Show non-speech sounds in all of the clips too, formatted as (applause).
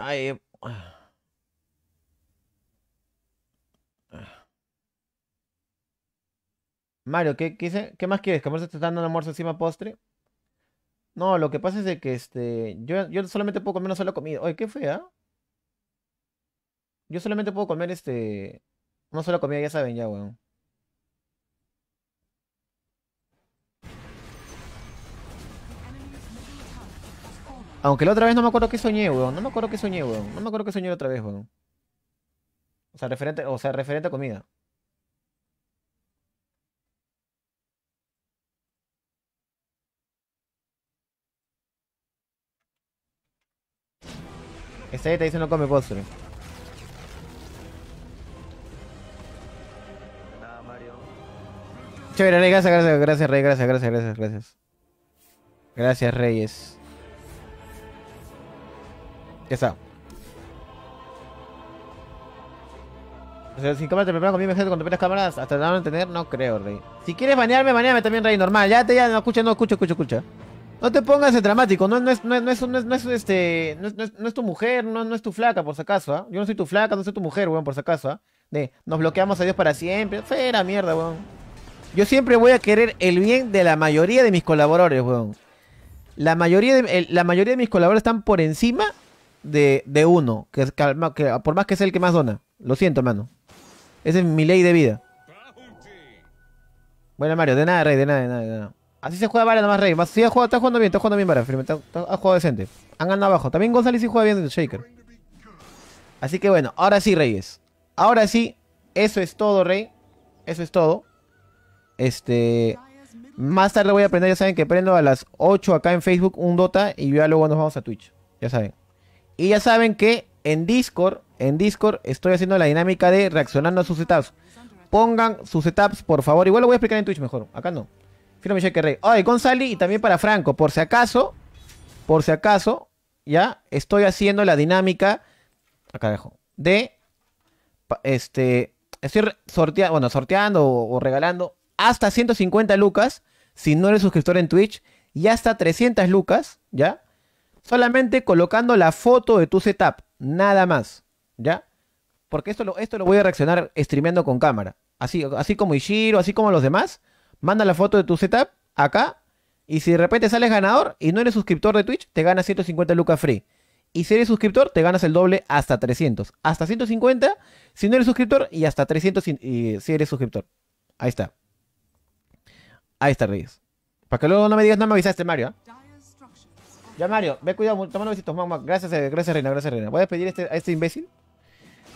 Ay. Eh, ah. Mario, ¿qué, qué, qué más quieres? ¿Que te está dando un almuerzo encima postre? No, lo que pasa es que este. Yo, yo solamente puedo comer una sola comida. Oye, qué fea. Yo solamente puedo comer este. Una sola comida, ya saben, ya, weón. Aunque la otra vez no me acuerdo que soñé, weón. No me acuerdo que soñé, weón. No me acuerdo que soñé la otra vez, weón. O sea, referente, o sea, referente a comida. Ese te dice no come postre. Chévere, Rey, gracias, gracias, gracias, Rey, gracias, gracias, gracias, gracias. Gracias, Reyes está. O sea, cámara te preparan conmigo, gente, con primeras cámaras, hasta a entender, no creo, Rey. Si quieres banearme, bañame también, Rey, normal. Ya te ya no escucha, no escucha, escucha, escucha. No te pongas dramático, no, es, no, es, no, es, no es este. No es, no es, tu mujer, no, es tu flaca, por si acaso, ¿ah? Yo no soy tu flaca, no soy tu mujer, weón, por si acaso, ¿ah? De nos bloqueamos a Dios para siempre. Fuera mierda, weón. Yo siempre voy a querer el bien de la mayoría de mis colaboradores, weón. La mayoría de, la mayoría de mis colaboradores están por encima de, uno, que, calma, que por más que sea el que más dona. Lo siento, hermano. Esa es mi ley de vida. Bueno, Mario, de nada, Rey, de nada, de nada, Así se juega Vara nomás, Rey. Si jugado, está jugando bien, está jugando bien, Vara. Ha jugado decente. Han ganado abajo. También González sí juega bien el Shaker. Así que bueno, ahora sí, Reyes. Ahora sí, eso es todo, Rey. Eso es todo. Este... Más tarde voy a aprender, ya saben que prendo a las 8 acá en Facebook un Dota y ya luego nos vamos a Twitch. Ya saben. Y ya saben que en Discord, en Discord estoy haciendo la dinámica de reaccionando a sus setups. Pongan sus setups, por favor. Igual lo voy a explicar en Twitch mejor. Acá no. Fino Michelle Rey. Ay, Gonzali y también para Franco. Por si acaso, por si acaso, ya estoy haciendo la dinámica. Acá dejo. De. Este. Estoy sorteando, sorteando o regalando hasta 150 lucas si no eres suscriptor en Twitch y hasta 300 lucas, ¿ya? Solamente colocando la foto de tu setup, nada más, ¿ya? Porque esto lo, esto lo voy a reaccionar streameando con cámara. Así, así como Ishiro, así como los demás, manda la foto de tu setup acá y si de repente sales ganador y no eres suscriptor de Twitch, te ganas 150 lucas free. Y si eres suscriptor, te ganas el doble hasta 300. Hasta 150 si no eres suscriptor y hasta 300 si, eres suscriptor. Ahí está. Ahí está, Reyes. Para que luego no me digas, no me avisaste, Mario. ¿ah? Ya, Mario, ve cuidado, toma besito, mamá. Gracias, eh, gracias, reina, gracias, reina. Voy a despedir este, a este imbécil.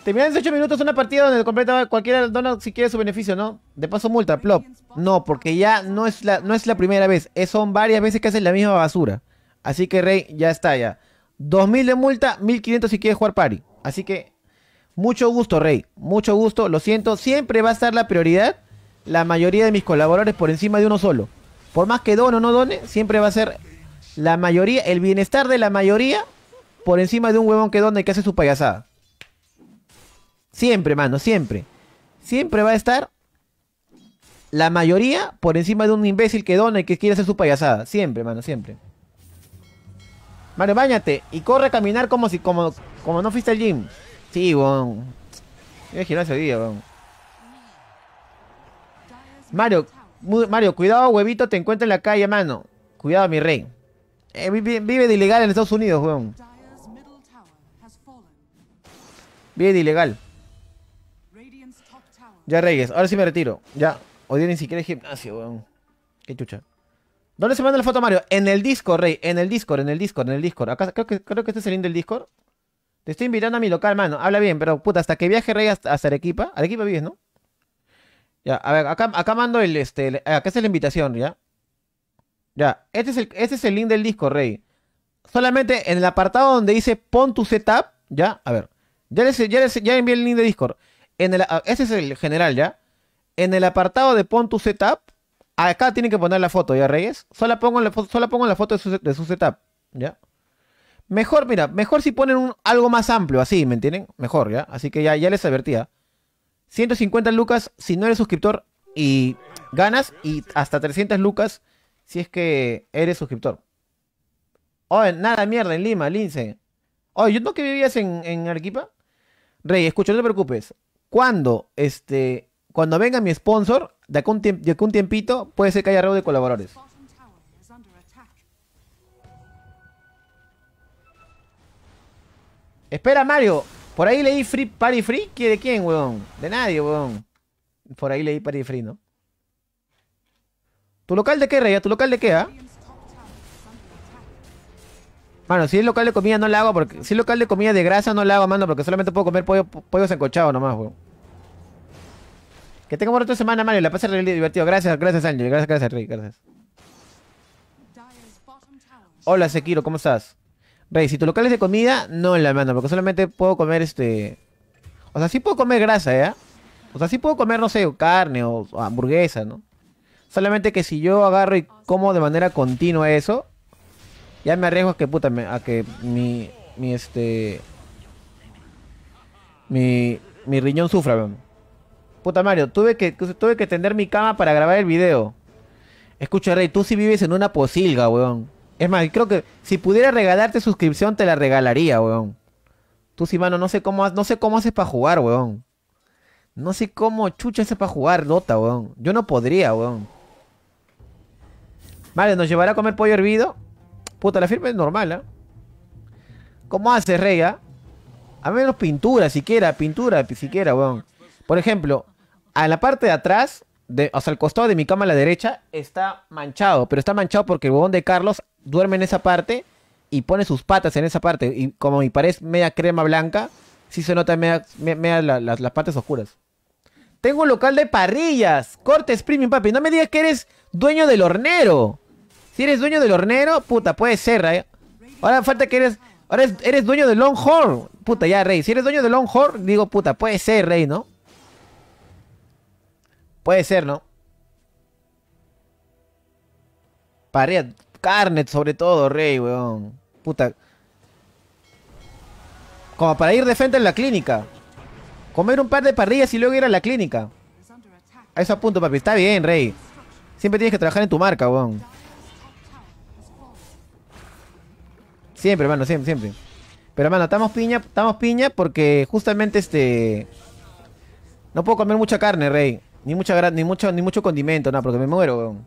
Terminan 8 minutos una partida donde completa cualquiera dona si quiere su beneficio, ¿no? De paso multa, plop. No, porque ya no es la, no es la primera vez. son varias veces que hacen la misma basura. Así que, Rey, ya está ya. 2000 de multa, 1500 si quieres jugar party. Así que, mucho gusto, Rey. Mucho gusto, lo siento. Siempre va a estar la prioridad la mayoría de mis colaboradores por encima de uno solo. Por más que don o no done, siempre va a ser la mayoría, el bienestar de la mayoría por encima de un huevón que dona y que hace su payasada. Siempre, mano, siempre. Siempre va a estar la mayoría por encima de un imbécil que dona y que quiere hacer su payasada. Siempre, mano, siempre. Mario, bañate y corre a caminar como si como, como no fuiste al gym. Sí, weón. Voy a girar ese día, weón. Mario, Mario, cuidado, huevito, te encuentro en la calle, mano. Cuidado, mi rey. Eh, vive, de ilegal en Estados Unidos, weón. Vive de ilegal. Ya Reyes, ahora sí me retiro. Ya, hoy día ni siquiera es gimnasio, weón. Qué chucha. ¿Dónde se manda la foto, Mario? En el Discord, Rey. En el Discord, en el Discord, en el Discord. Acá creo que, creo que este es el link del Discord. Te estoy invitando a mi local, mano. Habla bien, pero puta, hasta que viaje Rey hasta, Arequipa. Arequipa vives, ¿no? Ya, a ver, acá, mando el, este, acá está la invitación, ¿ya? Ya, este es, el, este es el link del Discord, Rey. Solamente en el apartado donde dice pon tu setup, ya, a ver. Ya, les, ya, les, envié el link de Discord. En el, este es el general, ya. En el apartado de pon tu setup, acá tienen que poner la foto, ¿ya, Reyes? Solo pongo la, pongo la foto de su, setup, ¿ya? Mejor, mira, mejor si ponen algo más amplio, así, ¿me entienden? Mejor, ¿ya? Así que ya, ya les advertía. 150 lucas si no eres suscriptor y ganas y hasta 300 lucas si es que eres suscriptor. Oh, nada, mierda, en Lima, Lince. Oh, ¿yo no que vivías en, Arequipa? Rey, escucha, no te preocupes. Cuando, este, cuando venga mi sponsor, de aquí un, tiempito, puede ser que haya algo de colaboradores. Espera, Mario. Por ahí leí Free Party Free. ¿De quién, weón? De nadie, weón. Por ahí leí Party Free, ¿no? ¿Tu local de qué, Rey? ¿Tu local de qué, ah? Mano, si es local de comida no la hago porque... Si es local de comida de grasa no la hago, mano, porque solamente puedo comer pollo, pollos encochados nomás, weón. Que tenga buena semana, Mario. La pasé re divertido. Gracias, gracias, Ángel. Gracias, gracias, Rey. Gracias. Hola, Sekiro. ¿Cómo estás? Rey, si tu local es de comida, no la mando porque solamente puedo comer este... O sea, sí puedo comer grasa, ¿eh? O sea, sí puedo comer, no sé, carne o hamburguesa, ¿no? Solamente que si yo agarro y como de manera continua eso, ya me arriesgo a que puta, a que mi, mi este, mi, mi riñón sufra. weón. Puta Mario, tuve que, tuve que tender mi cama para grabar el video. Escucha, Rey, tú sí vives en una posilga, weón. Es más, creo que si pudiera regalarte suscripción, te la regalaría, weón. Tú sí, mano, no sé cómo, no sé cómo haces para jugar, weón. No sé cómo chucha haces para jugar Dota, weón. Yo no podría, weón. Vale, nos llevará a comer pollo hervido. Puta, la firma es normal, ¿eh? ¿Cómo hace, rega? Ah? A menos pintura, siquiera, pintura, siquiera, weón. Por ejemplo, a la parte de atrás, de, o sea, al costado de mi cama a la derecha, está manchado. Pero está manchado porque el huevón de Carlos duerme en esa parte y pone sus patas en esa parte. Y como mi pared es media crema blanca, sí se nota media, las partes oscuras. Tengo un local de parrillas, cortes premium, papi. No me digas que eres dueño del hornero. Si eres dueño del hornero, puta, puede ser, ¿eh? Ahora falta que eres... Ahora eres, dueño del Longhorn. Puta, ya, Rey. Si eres dueño del Longhorn, digo, puta, puede ser, Rey, ¿no? Puede ser, ¿no? Parrilla carnet sobre todo, Rey, weón. Puta. Como para ir de frente en la clínica. Comer un par de parrillas y luego ir a la clínica. A eso apunto, papi. Está bien, Rey. Siempre tienes que trabajar en tu marca, weón. Siempre, hermano, siempre, siempre. Pero, hermano, estamos piña, estamos piña porque justamente este... No puedo comer mucha carne, Rey. Ni mucha ni mucho, ni mucho condimento, nada porque me muero, weón.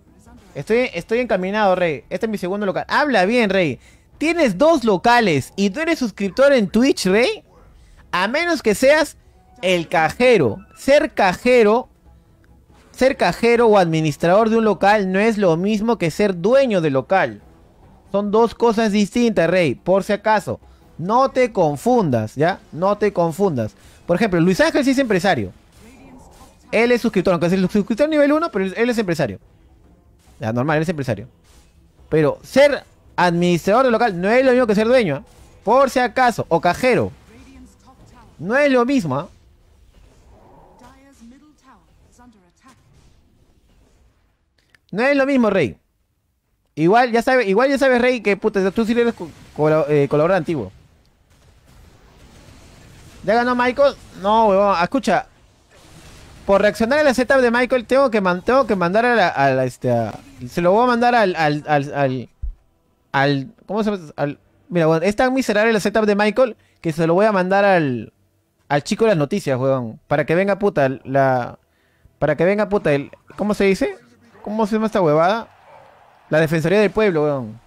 Estoy, estoy encaminado, Rey. Este es mi segundo local. Habla bien, Rey. Tienes dos locales y tú eres suscriptor en Twitch, Rey. A menos que seas el cajero. Ser cajero. Ser cajero o administrador de un local no es lo mismo que ser dueño del local. Son dos cosas distintas, Rey, por si acaso. No te confundas, ¿ya? No te confundas. Por ejemplo, Luis Ángel sí es empresario. Él es suscriptor, aunque es el suscriptor nivel 1, pero él es empresario. Ya, normal, él es empresario. Pero ser administrador de local no es lo mismo que ser dueño, ¿ah? Por si acaso, o cajero. No es lo mismo, ¿eh? No es lo mismo, Rey. Igual ya sabes, igual ya sabes, Rey, que puta, tú sí eres color eh, colaborador antiguo. ¿Ya ganó Michael? No, huevón, ah, escucha. Por reaccionar a la setup de Michael, tengo que, que mandar a la, este, se lo voy a mandar al, al, al, al, ¿cómo se llama? mira, es tan miserable la setup de Michael que se lo voy a mandar al, al chico de las noticias, huevón, para que venga puta la, para que venga puta el, ¿cómo se dice? ¿Cómo se llama esta huevada? La Defensoría del Pueblo, weón.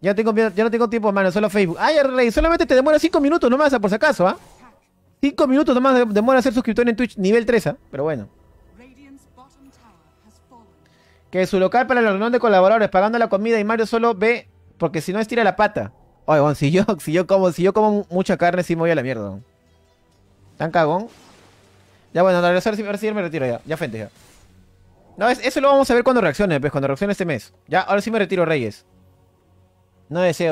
Ya, tengo, no tengo tiempo, mano solo Facebook. Ay, Rey, solamente te demora 5 minutos nomás, ah, por si acaso, ¿ah? 5 minutos nomás demora ser suscriptor en Twitch nivel 3, ¿ah? Pero bueno. Que su local para el reunión de colaboradores, pagando la comida y Mario solo ve, porque si no estira la pata. Oye, weón, si yo, (laughs) si yo como, si yo como mucha carne, sí me voy a la mierda. Tan cagón. Ya bueno, a ver me retiro ya. Ya frente ya. No, eso lo vamos a ver cuando reaccione, pues, cuando reaccione este mes. Ya, ahora sí me retiro, Reyes. No deseo.